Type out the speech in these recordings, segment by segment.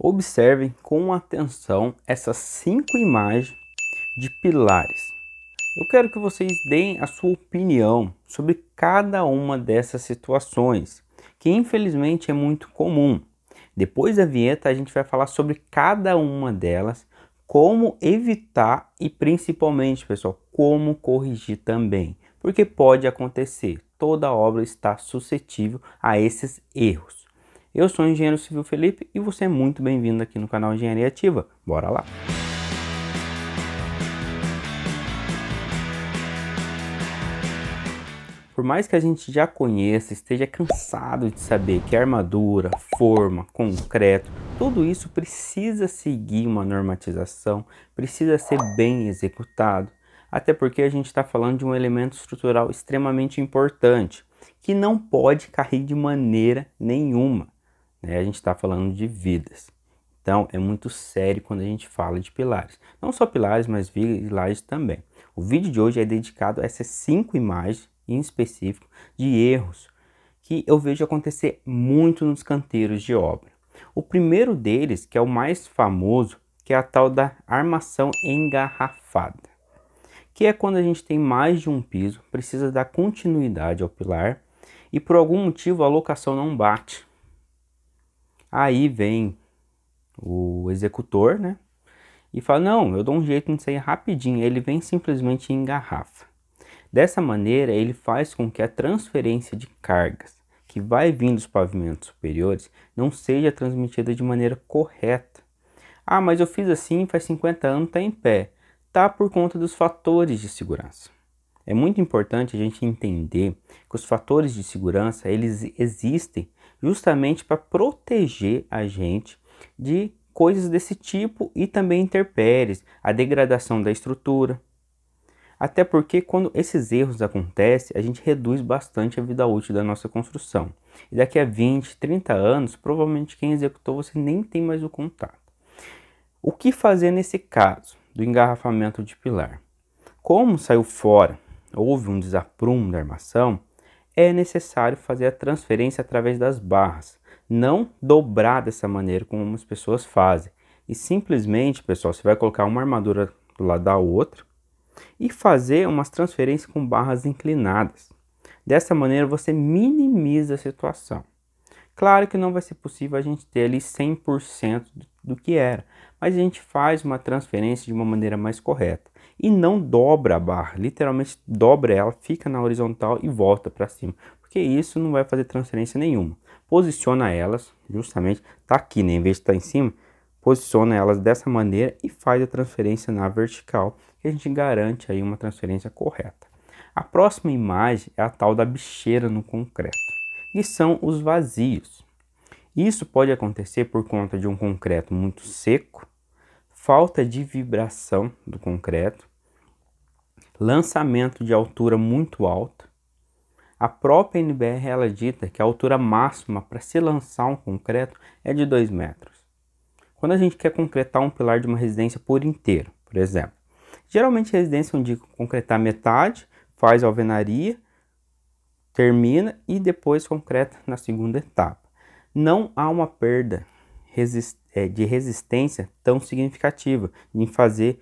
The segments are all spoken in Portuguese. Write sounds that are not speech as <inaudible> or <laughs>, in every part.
Observem com atenção essas cinco imagens de pilares. Eu quero que vocês deem a sua opinião sobre cada uma dessas situações, que infelizmente é muito comum. Depois da vinheta, a gente vai falar sobre cada uma delas, como evitar e principalmente, pessoal, como corrigir também, porque pode acontecer. Toda obra está suscetível a esses erros. Eu sou o engenheiro civil Felipe e você é muito bem-vindo aqui no canal Engenharia Ativa. Bora lá! Por mais que a gente já conheça, esteja cansado de saber que armadura, forma, concreto, tudo isso precisa seguir uma normatização, precisa ser bem executado, até porque a gente está falando de um elemento estrutural extremamente importante que não pode cair de maneira nenhuma. Né? A gente está falando de vidas. Então é muito sério quando a gente fala de pilares. Não só pilares, mas pilares também. O vídeo de hoje é dedicado a essas cinco imagens em específico de erros que eu vejo acontecer muito nos canteiros de obra. O primeiro deles, que é o mais famoso, que é a tal da armação engarrafada, que é quando a gente tem mais de um piso, precisa dar continuidade ao pilar e por algum motivo a locação não bate. Aí vem o executor, né? E fala: Não, eu dou um jeito nisso aí rapidinho. Ele vem simplesmente em garrafa. Dessa maneira, ele faz com que a transferência de cargas que vai vindo dos pavimentos superiores não seja transmitida de maneira correta. Ah, mas eu fiz assim faz 50 anos, está em pé. Tá por conta dos fatores de segurança. É muito importante a gente entender que os fatores de segurança eles existem justamente para proteger a gente de coisas desse tipo e também interpéries, a degradação da estrutura. Até porque quando esses erros acontecem, a gente reduz bastante a vida útil da nossa construção. E daqui a 20, 30 anos, provavelmente quem executou você nem tem mais o contato. O que fazer nesse caso do engarrafamento de pilar? Como saiu fora, houve um desaprumo da armação, é necessário fazer a transferência através das barras, não dobrar dessa maneira como as pessoas fazem. E simplesmente, pessoal, você vai colocar uma armadura do lado da outra e fazer umas transferências com barras inclinadas. Dessa maneira você minimiza a situação. Claro que não vai ser possível a gente ter ali 100% do que era, mas a gente faz uma transferência de uma maneira mais correta e não dobra a barra, literalmente dobra ela, fica na horizontal e volta para cima, porque isso não vai fazer transferência nenhuma. Posiciona elas, justamente, tá aqui, né? em vez de estar tá em cima, posiciona elas dessa maneira e faz a transferência na vertical, que a gente garante aí uma transferência correta. A próxima imagem é a tal da bicheira no concreto, e são os vazios. Isso pode acontecer por conta de um concreto muito seco, falta de vibração do concreto, lançamento de altura muito alta. A própria NBR ela dita que a altura máxima para se lançar um concreto é de 2 metros. Quando a gente quer concretar um pilar de uma residência por inteiro, por exemplo, geralmente a residência onde concretar metade, faz alvenaria, termina e depois concreta na segunda etapa não há uma perda é, de resistência tão significativa em fazer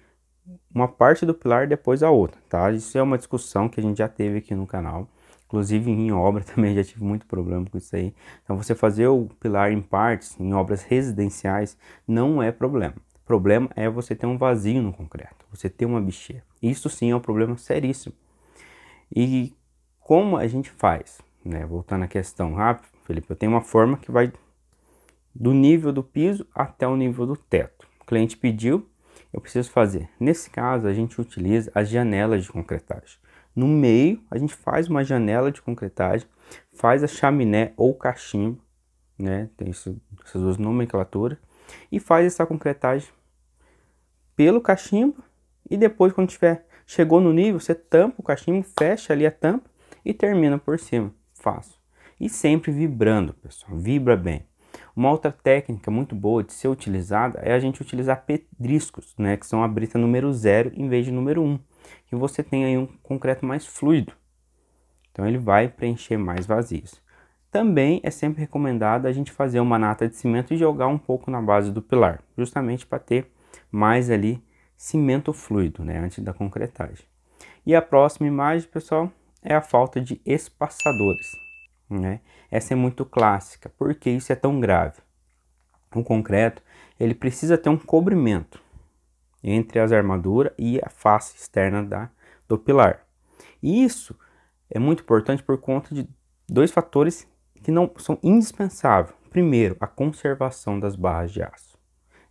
uma parte do pilar depois a outra, tá? Isso é uma discussão que a gente já teve aqui no canal, inclusive em obra <laughs> também já tive muito problema com isso aí. Então você fazer o pilar em partes, em obras residenciais, não é problema. O problema é você ter um vazio no concreto, você ter uma bicheira. Isso sim é um problema seríssimo. E como a gente faz, né? Voltando à questão rápido, Felipe, eu tenho uma forma que vai do nível do piso até o nível do teto. O cliente pediu, eu preciso fazer. Nesse caso, a gente utiliza as janelas de concretagem. No meio, a gente faz uma janela de concretagem, faz a chaminé ou cachimbo, né? Tem isso, essas duas nomenclaturas, e faz essa concretagem pelo cachimbo. E depois, quando tiver chegou no nível, você tampa o cachimbo, fecha ali a tampa e termina por cima. Fácil e sempre vibrando, pessoal. Vibra bem. Uma outra técnica muito boa de ser utilizada é a gente utilizar pedriscos, né, que são a brita número 0 em vez de número 1, um, que você tem aí um concreto mais fluido. Então ele vai preencher mais vazios. Também é sempre recomendado a gente fazer uma nata de cimento e jogar um pouco na base do pilar, justamente para ter mais ali cimento fluido, né, antes da concretagem. E a próxima imagem, pessoal, é a falta de espaçadores. Né? Essa é muito clássica. Por que isso é tão grave? O concreto ele precisa ter um cobrimento entre as armaduras e a face externa da, do pilar. E isso é muito importante por conta de dois fatores que não são indispensáveis. Primeiro, a conservação das barras de aço.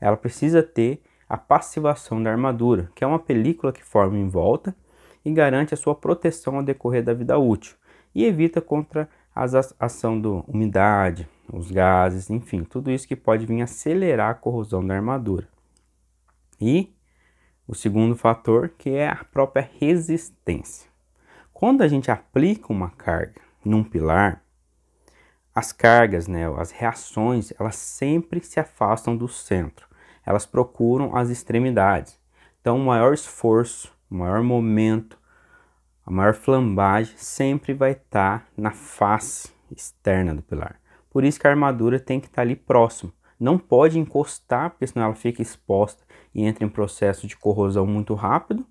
Ela precisa ter a passivação da armadura, que é uma película que forma em volta e garante a sua proteção ao decorrer da vida útil e evita contra a ação da umidade, os gases, enfim, tudo isso que pode vir acelerar a corrosão da armadura. E o segundo fator, que é a própria resistência. Quando a gente aplica uma carga num pilar, as cargas, né, as reações, elas sempre se afastam do centro. Elas procuram as extremidades. Então, o maior esforço, o maior momento, a maior flambagem sempre vai estar tá na face externa do pilar. Por isso que a armadura tem que estar tá ali próximo. Não pode encostar, porque senão ela fica exposta e entra em processo de corrosão muito rápido.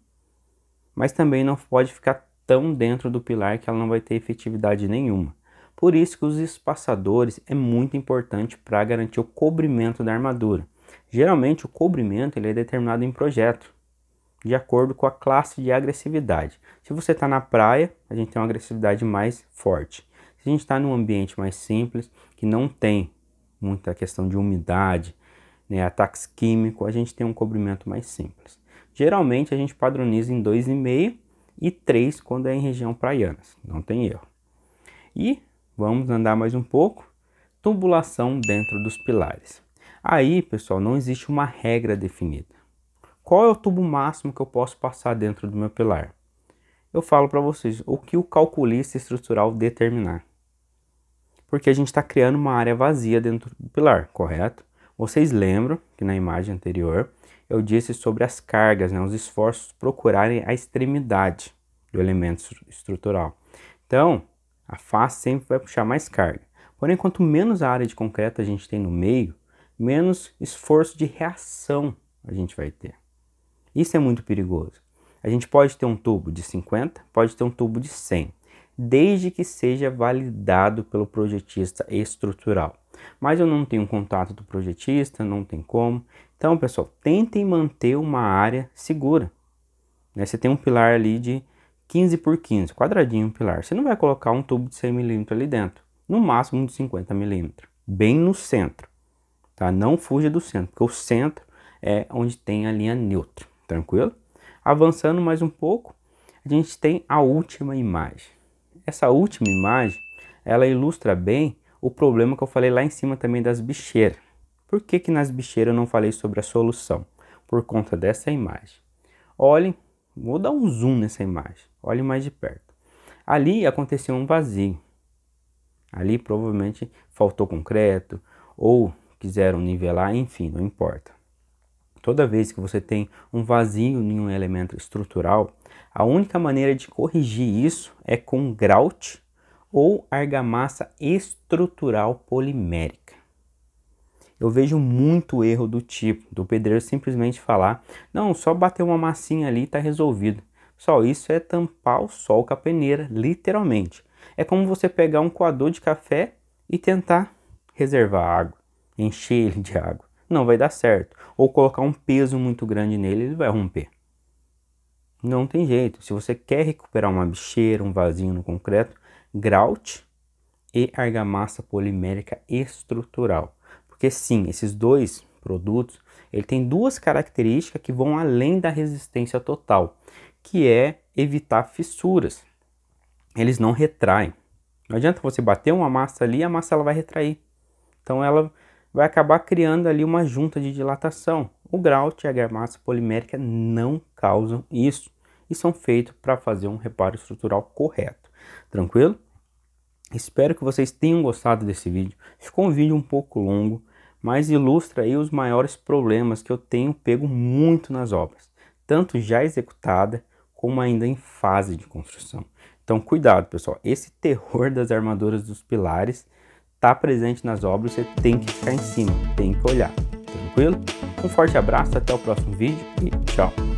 Mas também não pode ficar tão dentro do pilar que ela não vai ter efetividade nenhuma. Por isso que os espaçadores é muito importante para garantir o cobrimento da armadura. Geralmente o cobrimento ele é determinado em projeto de acordo com a classe de agressividade. Se você está na praia, a gente tem uma agressividade mais forte. Se a gente está num ambiente mais simples, que não tem muita questão de umidade, né, ataques químicos, a gente tem um cobrimento mais simples. Geralmente a gente padroniza em 2,5 e 3 quando é em região praianas, não tem erro. E vamos andar mais um pouco, tubulação dentro dos pilares. Aí, pessoal, não existe uma regra definida qual é o tubo máximo que eu posso passar dentro do meu pilar? Eu falo para vocês o que o calculista estrutural determinar. Porque a gente está criando uma área vazia dentro do pilar, correto? Vocês lembram que na imagem anterior eu disse sobre as cargas, né, os esforços procurarem a extremidade do elemento estrutural. Então, a face sempre vai puxar mais carga. Porém, quanto menos área de concreto a gente tem no meio, menos esforço de reação a gente vai ter. Isso é muito perigoso. A gente pode ter um tubo de 50, pode ter um tubo de 100, desde que seja validado pelo projetista estrutural. Mas eu não tenho contato do projetista, não tem como. Então, pessoal, tentem manter uma área segura. Né? Você tem um pilar ali de 15 por 15, quadradinho um pilar. Você não vai colocar um tubo de 100 milímetros ali dentro, no máximo de 50 milímetros, bem no centro. Tá? Não fuja do centro, porque o centro é onde tem a linha neutra tranquilo? Avançando mais um pouco, a gente tem a última imagem. Essa última imagem, ela ilustra bem o problema que eu falei lá em cima também das bicheiras. Por que, que nas bicheiras eu não falei sobre a solução? Por conta dessa imagem. Olhem, vou dar um zoom nessa imagem, olhem mais de perto. Ali aconteceu um vazio. Ali provavelmente faltou concreto ou quiseram nivelar, enfim, não importa. Toda vez que você tem um vazio em um elemento estrutural, a única maneira de corrigir isso é com grout ou argamassa estrutural polimérica. Eu vejo muito erro do tipo do pedreiro simplesmente falar: "Não, só bater uma massinha ali está resolvido". Só isso é tampar o sol com a peneira, literalmente. É como você pegar um coador de café e tentar reservar água, encher ele de água não vai dar certo. Ou colocar um peso muito grande nele, ele vai romper. Não tem jeito. Se você quer recuperar uma bicheira, um vasinho no concreto, grout e argamassa polimérica estrutural. Porque sim, esses dois produtos, ele tem duas características que vão além da resistência total, que é evitar fissuras. Eles não retraem. Não adianta você bater uma massa ali, a massa ela vai retrair. Então ela vai acabar criando ali uma junta de dilatação. O grout e a argamassa polimérica não causam isso e são feitos para fazer um reparo estrutural correto. Tranquilo? Espero que vocês tenham gostado desse vídeo. Ficou um vídeo um pouco longo, mas ilustra aí os maiores problemas que eu tenho pego muito nas obras, tanto já executada como ainda em fase de construção. Então, cuidado, pessoal. Esse terror das armaduras dos pilares está presente nas obras, você tem que ficar em cima, tem que olhar. Tranquilo? Um forte abraço, até o próximo vídeo e tchau!